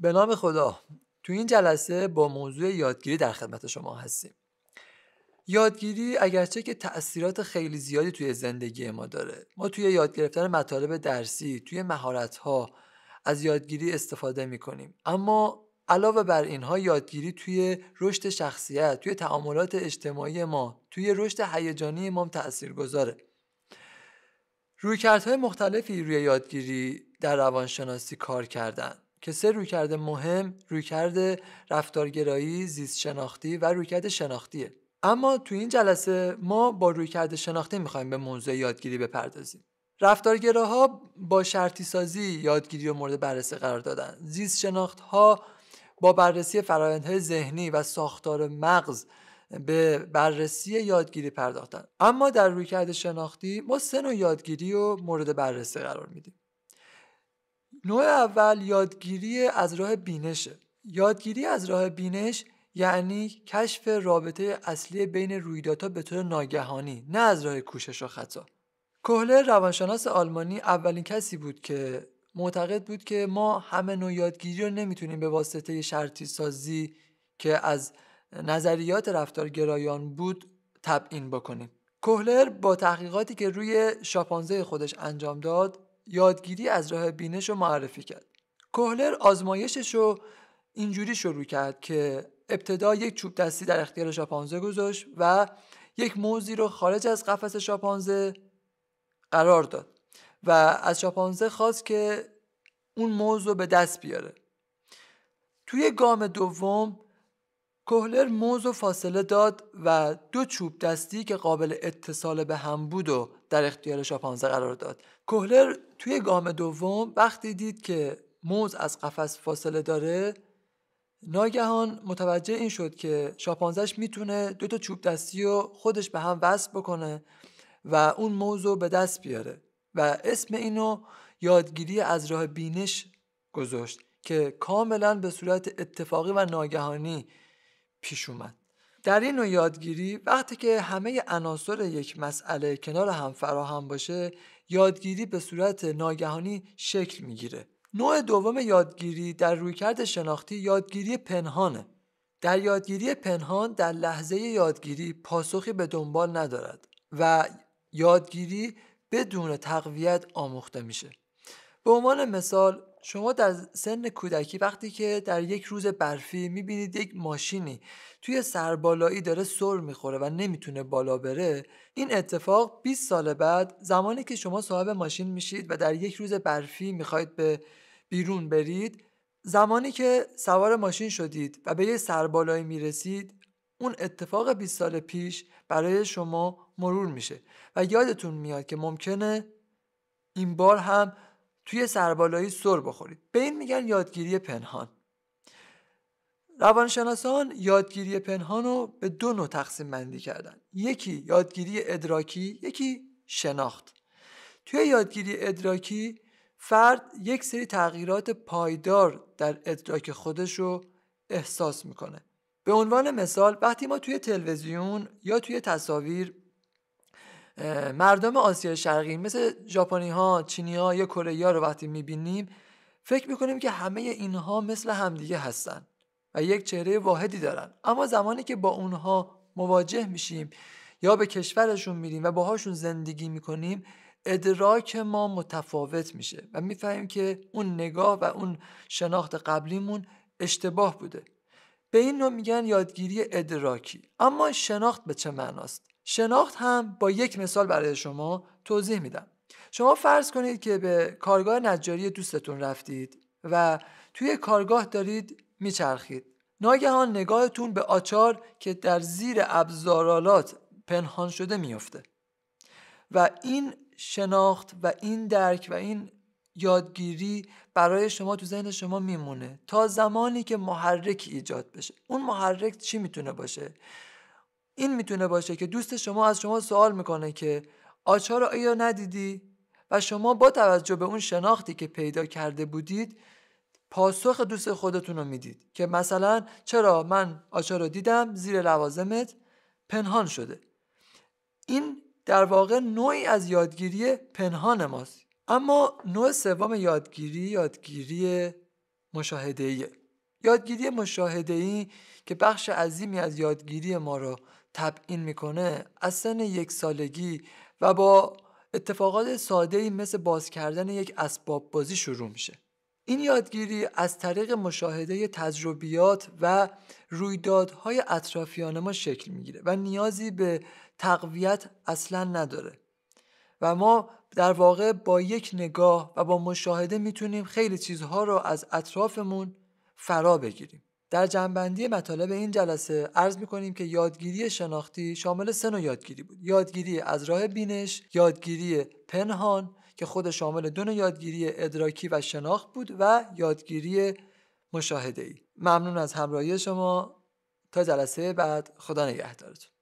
به نام خدا تو این جلسه با موضوع یادگیری در خدمت شما هستیم یادگیری اگرچه که تاثیرات خیلی زیادی توی زندگی ما داره ما توی یاد گرفتن مطالب درسی توی مهارت ها از یادگیری استفاده می اما علاوه بر اینها یادگیری توی رشد شخصیت توی تعاملات اجتماعی ما توی رشد هیجانی ما تاثیرگذار تاثیر گذاره رویکردهای مختلفی روی یادگیری در روانشناسی کار کردن که سه رویکرد مهم رویکرد رفتارگرایی، زیست شناختی و رویکرد شناختیه. اما تو این جلسه ما با رویکرد شناختی میخوایم به موضوع یادگیری بپردازیم. رفتارگراها با شرطی سازی یادگیری رو مورد بررسی قرار دادن. زیست شناخت ها با بررسی فرایندهای ذهنی و ساختار مغز به بررسی یادگیری پرداختن اما در رویکرد شناختی ما سه نوع یادگیری رو مورد بررسی قرار میدیم نوع اول یادگیری از راه بینشه یادگیری از راه بینش یعنی کشف رابطه اصلی بین رویدادها به طور ناگهانی نه از راه کوشش و خطا کهله روانشناس آلمانی اولین کسی بود که معتقد بود که ما همه نوع یادگیری رو نمیتونیم به واسطه شرطی سازی که از نظریات رفتارگرایان بود تبیین بکنیم کوهلر با تحقیقاتی که روی شاپانزه خودش انجام داد یادگیری از راه بینش رو معرفی کرد کوهلر آزمایشش رو اینجوری شروع کرد که ابتدا یک چوب دستی در اختیار شاپانزه گذاشت و یک موزی رو خارج از قفس شاپانزه قرار داد و از شاپانزه خواست که اون موز رو به دست بیاره توی گام دوم کوهلر موز و فاصله داد و دو چوب دستی که قابل اتصال به هم بود و در اختیار شاپانزه قرار داد کوهلر توی گام دوم وقتی دید که موز از قفس فاصله داره ناگهان متوجه این شد که شاپانزش میتونه دو تا چوب دستی رو خودش به هم وصل بکنه و اون موز رو به دست بیاره و اسم اینو یادگیری از راه بینش گذاشت که کاملا به صورت اتفاقی و ناگهانی پیش اومد در این نوع یادگیری وقتی که همه عناصر یک مسئله کنار هم فراهم باشه یادگیری به صورت ناگهانی شکل میگیره نوع دوم یادگیری در رویکرد شناختی یادگیری پنهانه در یادگیری پنهان در لحظه یادگیری پاسخی به دنبال ندارد و یادگیری بدون تقویت آموخته میشه به عنوان مثال شما در سن کودکی وقتی که در یک روز برفی میبینید یک ماشینی توی سربالایی داره سر میخوره و نمیتونه بالا بره این اتفاق 20 سال بعد زمانی که شما صاحب ماشین میشید و در یک روز برفی میخواید به بیرون برید زمانی که سوار ماشین شدید و به یه سربالایی میرسید اون اتفاق 20 سال پیش برای شما مرور میشه و یادتون میاد که ممکنه این بار هم توی سربالایی سر بخورید به این میگن یادگیری پنهان روانشناسان یادگیری پنهان رو به دو نوع تقسیم بندی کردن یکی یادگیری ادراکی یکی شناخت توی یادگیری ادراکی فرد یک سری تغییرات پایدار در ادراک خودش رو احساس میکنه به عنوان مثال وقتی ما توی تلویزیون یا توی تصاویر مردم آسیا شرقی مثل ژاپنی ها چینی ها یا کره رو وقتی میبینیم فکر میکنیم که همه اینها مثل همدیگه هستن و یک چهره واحدی دارن اما زمانی که با اونها مواجه میشیم یا به کشورشون میریم و باهاشون زندگی میکنیم ادراک ما متفاوت میشه و میفهمیم که اون نگاه و اون شناخت قبلیمون اشتباه بوده به این نوع میگن یادگیری ادراکی اما شناخت به چه معناست شناخت هم با یک مثال برای شما توضیح میدم شما فرض کنید که به کارگاه نجاری دوستتون رفتید و توی کارگاه دارید میچرخید ناگهان نگاهتون به آچار که در زیر ابزارالات پنهان شده میفته و این شناخت و این درک و این یادگیری برای شما تو ذهن شما میمونه تا زمانی که محرک ایجاد بشه اون محرک چی میتونه باشه این میتونه باشه که دوست شما از شما سوال میکنه که آچار رو آیا ندیدی و شما با توجه به اون شناختی که پیدا کرده بودید پاسخ دوست خودتون رو میدید که مثلا چرا من آچار رو دیدم زیر لوازمت پنهان شده این در واقع نوعی از یادگیری پنهان ماست اما نوع سوم یادگیری یادگیری مشاهده یادگیری مشاهده ای که بخش عظیمی از یادگیری ما را تبعین میکنه از سن یک سالگی و با اتفاقات ساده ای مثل باز کردن یک اسباب بازی شروع میشه این یادگیری از طریق مشاهده تجربیات و رویدادهای اطرافیان ما شکل میگیره و نیازی به تقویت اصلا نداره و ما در واقع با یک نگاه و با مشاهده میتونیم خیلی چیزها رو از اطرافمون فرا بگیریم در جنبندی مطالب این جلسه عرض می کنیم که یادگیری شناختی شامل سه نوع یادگیری بود یادگیری از راه بینش یادگیری پنهان که خود شامل دو یادگیری ادراکی و شناخت بود و یادگیری مشاهده ای ممنون از همراهی شما تا جلسه بعد خدا نگهدارتون